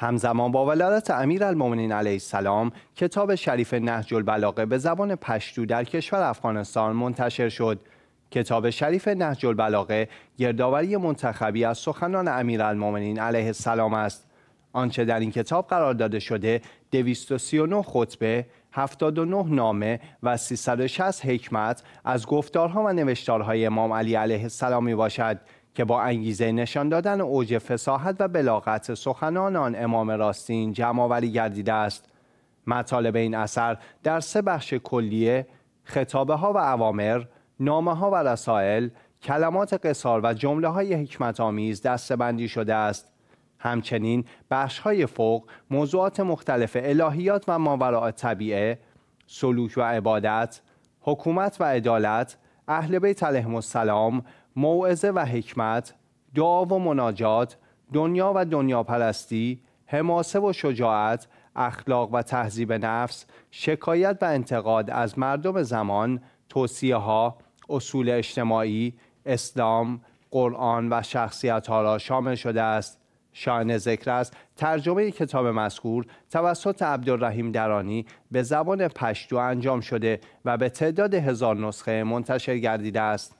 همزمان با ولادت امیرالمومنین علیه السلام کتاب شریف نهج البلاغه به زبان پشتو در کشور افغانستان منتشر شد کتاب شریف نهج البلاغه گردآوری منتخبی از سخنان المومنین علیه السلام است آنچه در این کتاب قرار داده شده 239 خطبه 79 نامه و 360 حکمت از گفتارها و نوشتارهای امام علی علیه السلام می باشد که با انگیزه نشان دادن اوج فساحت و بلاغت سخنان آن امام راستین جمعآوری گردیده است مطالب این اثر در سه بخش کلیه خطابه ها و اوامر نامه ها و رسائل کلمات قصار و جمله های حکمت آمیز بندی شده است همچنین بخش های فوق موضوعات مختلف الهیات و ماوراء طبیعه سلوک و عبادت حکومت و عدالت اهل بیت علیهم السلام موعظه و حکمت دعا و مناجات دنیا و دنیا پرستی حماسه و شجاعت اخلاق و تهذیب نفس شکایت و انتقاد از مردم زمان توصیه ها اصول اجتماعی اسلام قرآن و شخصیت ها را شامل شده است شاین ذکر است ترجمه کتاب مذکور توسط عبدالرحیم درانی به زبان پشتو انجام شده و به تعداد هزار نسخه منتشر گردیده است